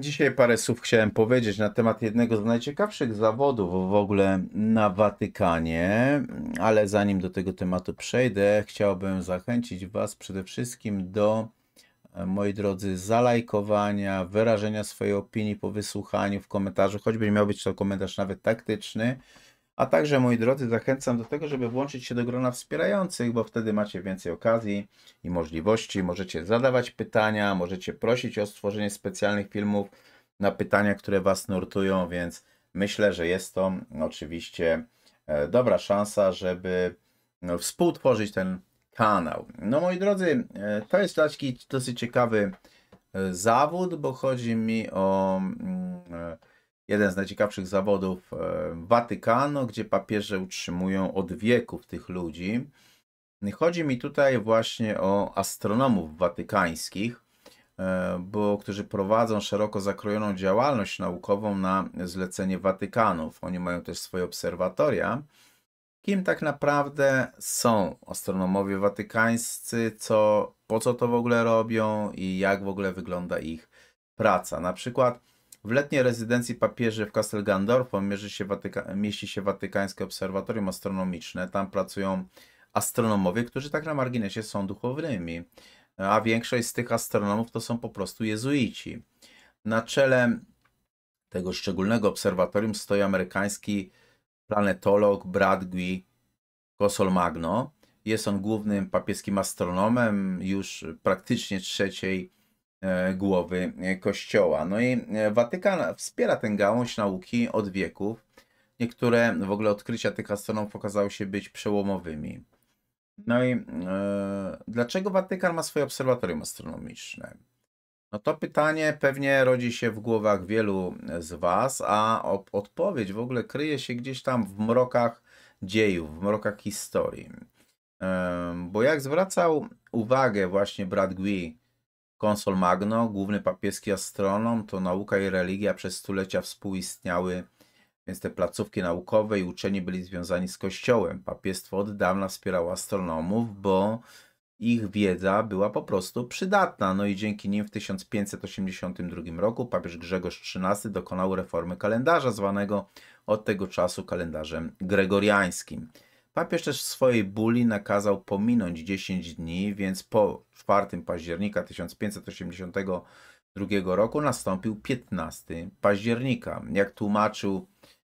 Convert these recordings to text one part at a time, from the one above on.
Dzisiaj parę słów chciałem powiedzieć na temat jednego z najciekawszych zawodów w ogóle na Watykanie, ale zanim do tego tematu przejdę, chciałbym zachęcić Was przede wszystkim do, e, moi drodzy, zalajkowania, wyrażenia swojej opinii po wysłuchaniu w komentarzu, choćby miał być to komentarz nawet taktyczny, a także, moi drodzy, zachęcam do tego, żeby włączyć się do grona wspierających, bo wtedy macie więcej okazji i możliwości. Możecie zadawać pytania, możecie prosić o stworzenie specjalnych filmów na pytania, które Was nurtują, więc myślę, że jest to oczywiście e, dobra szansa, żeby no, współtworzyć ten kanał. No moi drodzy, e, to jest taki dosyć ciekawy e, zawód, bo chodzi mi o mm, jeden z najciekawszych zawodów e, Watykanu, gdzie papieże utrzymują od wieków tych ludzi. Chodzi mi tutaj właśnie o astronomów watykańskich, e, bo, którzy prowadzą szeroko zakrojoną działalność naukową na zlecenie Watykanów. Oni mają też swoje obserwatoria. Kim tak naprawdę są astronomowie watykańscy, co, po co to w ogóle robią i jak w ogóle wygląda ich praca. Na przykład w letniej rezydencji papieży w Castel Gandolfo się Watyka- mieści się Watykańskie Obserwatorium Astronomiczne. Tam pracują astronomowie, którzy tak na marginesie są duchownymi, a większość z tych astronomów to są po prostu jezuici. Na czele tego szczególnego obserwatorium stoi amerykański planetolog Bradley Cosolmagno. Jest on głównym papieskim astronomem już praktycznie trzeciej E, głowy e, Kościoła. No i e, Watykan wspiera tę gałąź nauki od wieków. Niektóre w ogóle odkrycia tych astronomów okazały się być przełomowymi. No i e, dlaczego Watykan ma swoje obserwatorium astronomiczne? No to pytanie pewnie rodzi się w głowach wielu z Was, a odpowiedź w ogóle kryje się gdzieś tam w mrokach dziejów, w mrokach historii. E, bo jak zwracał uwagę właśnie Brad Gui Konsol Magno, główny papieski astronom, to nauka i religia przez stulecia współistniały, więc te placówki naukowe i uczeni byli związani z Kościołem. Papiestwo od dawna wspierało astronomów, bo ich wiedza była po prostu przydatna. No i dzięki nim w 1582 roku papież Grzegorz XIII dokonał reformy kalendarza, zwanego od tego czasu kalendarzem gregoriańskim. Papież też w swojej buli nakazał pominąć 10 dni, więc po 4 października 1582 roku nastąpił 15 października. Jak tłumaczył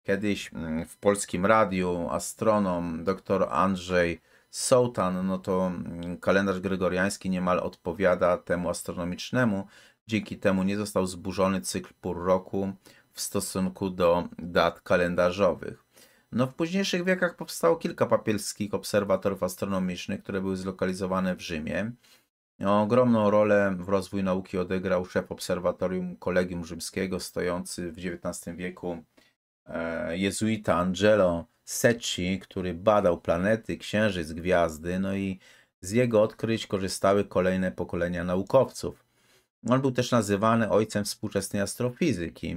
kiedyś mm, w polskim radiu astronom dr Andrzej Sołtan, no to mm, kalendarz gregoriański niemal odpowiada temu astronomicznemu. Dzięki temu nie został zburzony cykl pór roku w stosunku do dat kalendarzowych. No w późniejszych wiekach powstało kilka papielskich obserwatorów astronomicznych, które były zlokalizowane w Rzymie. Ogromną rolę w rozwój nauki odegrał szef obserwatorium Kolegium Rzymskiego, stojący w XIX wieku e, jezuita Angelo Secchi, który badał planety, księżyc, gwiazdy, no i z jego odkryć korzystały kolejne pokolenia naukowców. On był też nazywany ojcem współczesnej astrofizyki.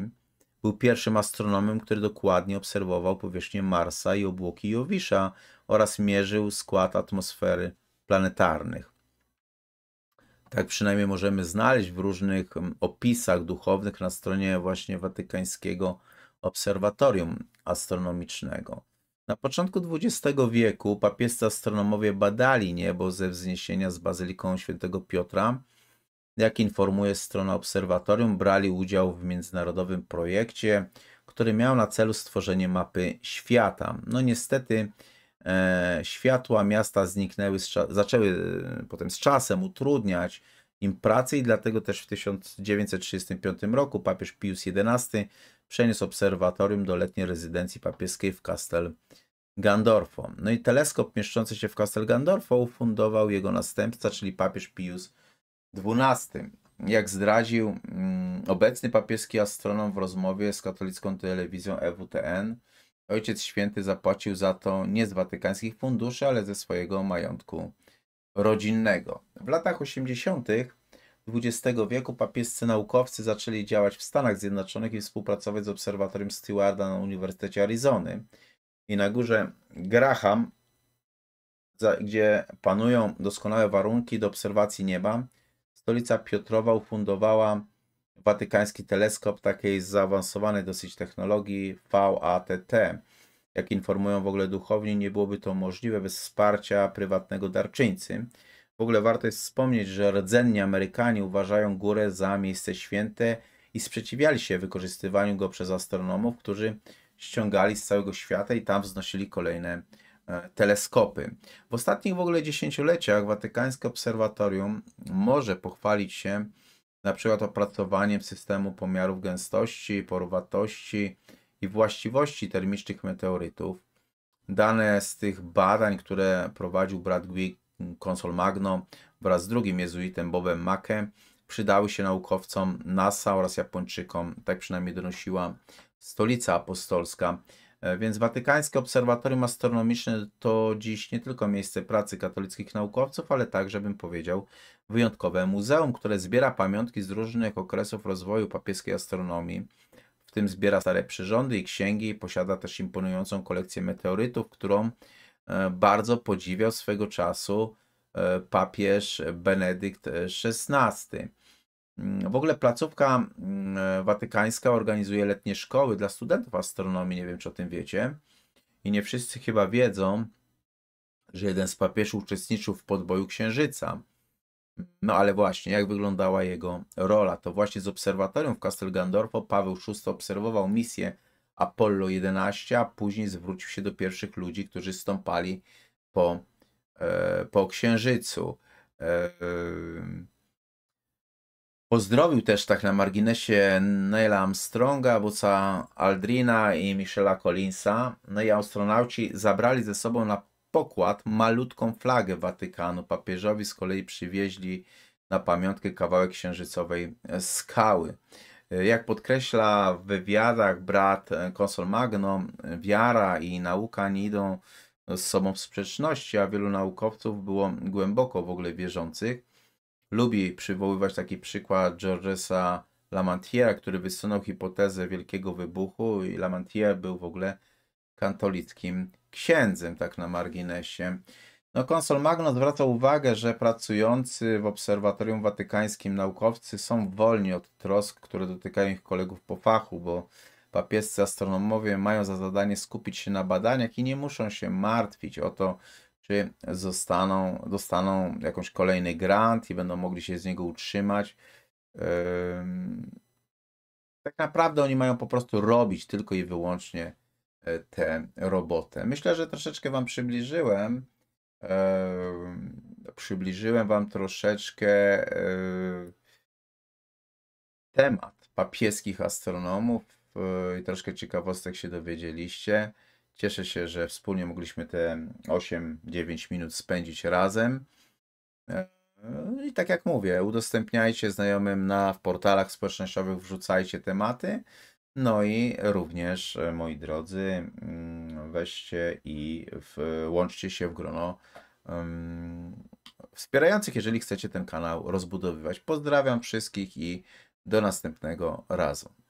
Był pierwszym astronomem, który dokładnie obserwował powierzchnię Marsa i obłoki Jowisza oraz mierzył skład atmosfery planetarnych. Tak przynajmniej możemy znaleźć w różnych mm, opisach duchownych na stronie właśnie Watykańskiego Obserwatorium Astronomicznego. Na początku XX wieku papiescy astronomowie badali niebo ze wzniesienia z bazyliką św. Piotra jak informuje strona obserwatorium, brali udział w międzynarodowym projekcie, który miał na celu stworzenie mapy świata. No niestety e, światła miasta zniknęły, zaczęły e, potem z czasem utrudniać im pracę i dlatego też w 1935 roku papież Pius XI przeniósł obserwatorium do letniej rezydencji papieskiej w Castel Gandorfo. No i teleskop mieszczący się w Castel Gandorfo ufundował jego następca, czyli papież Pius XII, jak zdradził mm, obecny papieski astronom w rozmowie z katolicką telewizją EWTN, Ojciec Święty zapłacił za to nie z watykańskich funduszy, ale ze swojego majątku rodzinnego. W latach 80. XX wieku papiescy naukowcy zaczęli działać w Stanach Zjednoczonych i współpracować z obserwatorium Stewarda na Uniwersytecie Arizony. I na górze Graham, gdzie panują doskonałe warunki do obserwacji nieba, Stolica Piotrowa ufundowała watykański teleskop takiej zaawansowanej dosyć technologii VATT. Jak informują w ogóle duchowni, nie byłoby to możliwe bez wsparcia prywatnego darczyńcy. W ogóle warto jest wspomnieć, że rdzenni Amerykanie uważają górę za miejsce święte i sprzeciwiali się wykorzystywaniu go przez astronomów, którzy ściągali z całego świata i tam wznosili kolejne teleskopy. W ostatnich w ogóle dziesięcioleciach Watykańskie Obserwatorium może pochwalić się na przykład opracowaniem systemu pomiarów gęstości, porowatości i właściwości termicznych meteorytów. Dane z tych badań, które prowadził Bradwick konsul Magno wraz z drugim jezuitem Bobem Make, przydały się naukowcom NASA oraz Japończykom, tak przynajmniej donosiła Stolica Apostolska E, więc Watykańskie Obserwatorium Astronomiczne to dziś nie tylko miejsce pracy katolickich naukowców, ale także, bym powiedział, wyjątkowe muzeum, które zbiera pamiątki z różnych okresów rozwoju papieskiej astronomii. W tym zbiera stare przyrządy i księgi, posiada też imponującą kolekcję meteorytów, którą e, bardzo podziwiał swego czasu e, papież Benedykt XVI. Mm, w ogóle placówka mm, watykańska organizuje letnie szkoły dla studentów astronomii, nie wiem czy o tym wiecie. I nie wszyscy chyba wiedzą, że jeden z papieżów uczestniczył w podboju księżyca. No ale właśnie, jak wyglądała jego rola? To właśnie z obserwatorium w Castel Gandolfo Paweł VI obserwował misję Apollo 11, a później zwrócił się do pierwszych ludzi, którzy stąpali po, e, po księżycu. E, e Pozdrowił też tak na marginesie Neila Armstronga, Buca Aldrina i Michela Collinsa. No i astronauci zabrali ze sobą na pokład malutką flagę Watykanu. Papieżowi z kolei przywieźli na pamiątkę kawałek księżycowej skały. Jak podkreśla w wywiadach brat konsul Magno, wiara i nauka nie idą z sobą w sprzeczności, a wielu naukowców było głęboko w ogóle wierzących. Lubi przywoływać taki przykład Georgesa Lamantiera, który wysunął hipotezę wielkiego wybuchu i Lamantier był w ogóle katolickim księdzem, tak na marginesie. No, konsol Magno zwraca uwagę, że pracujący w Obserwatorium Watykańskim naukowcy są wolni od trosk, które dotykają ich kolegów po fachu, bo papiescy astronomowie mają za zadanie skupić się na badaniach i nie muszą się martwić o to, czy zostaną, dostaną jakąś kolejny grant i będą mogli się z niego utrzymać. Tak naprawdę oni mają po prostu robić tylko i wyłącznie e, tę robotę. Myślę, że troszeczkę Wam przybliżyłem. E, przybliżyłem Wam troszeczkę e, temat papieskich astronomów i troszkę ciekawostek się dowiedzieliście. Cieszę się, że wspólnie mogliśmy te 8-9 minut spędzić razem. E, I tak jak mówię, udostępniajcie znajomym na w portalach społecznościowych, wrzucajcie tematy. No i również, e, moi drodzy, mm, weźcie i włączcie się w grono um, wspierających, jeżeli chcecie ten kanał rozbudowywać. Pozdrawiam wszystkich i do następnego razu.